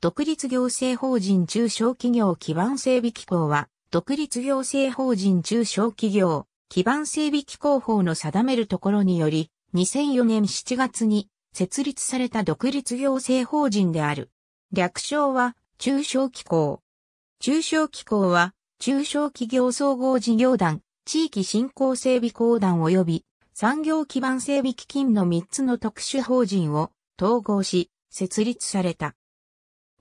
独立行政法人中小企業基盤整備機構は、独立行政法人中小企業基盤整備機構法の定めるところにより、2004年7月に設立された独立行政法人である。略称は中小機構。中小機構は中小企業総合事業団、地域振興整備公団及び産業基盤整備基金の3つの特殊法人を統合し設立された。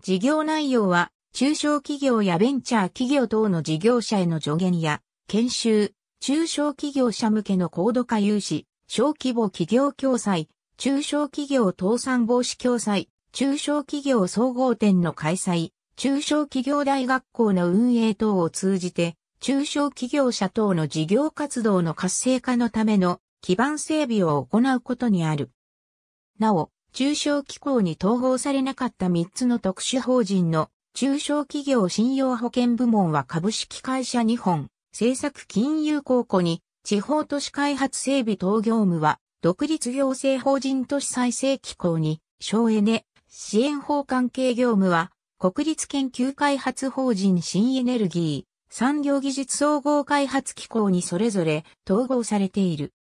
事業内容は、中小企業やベンチャー企業等の事業者への助言や、研修、中小企業者向けの高度化融資、小規模企業共済、中小企業倒産防止共済、中小企業総合展の開催、中小企業大学校の運営等を通じて、中小企業者等の事業活動の活性化のための基盤整備を行うことにある。なお、中小機構に統合されなかった3つの特殊法人の中小企業信用保険部門は株式会社日本、政策金融公庫に地方都市開発整備等業務は独立行政法人都市再生機構に省エネ支援法関係業務は国立研究開発法人新エネルギー産業技術総合開発機構にそれぞれ統合されている。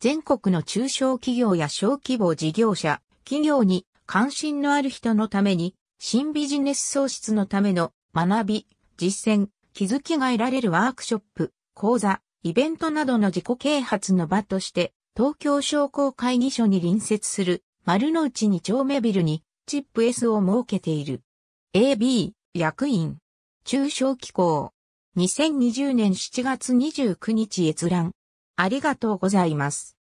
全国の中小企業や小規模事業者、企業に関心のある人のために、新ビジネス創出のための学び、実践、気づきが得られるワークショップ、講座、イベントなどの自己啓発の場として、東京商工会議所に隣接する丸の内2丁目ビルにチップ S を設けている。AB、役員、中小機構、2020年7月29日閲覧。ありがとうございます。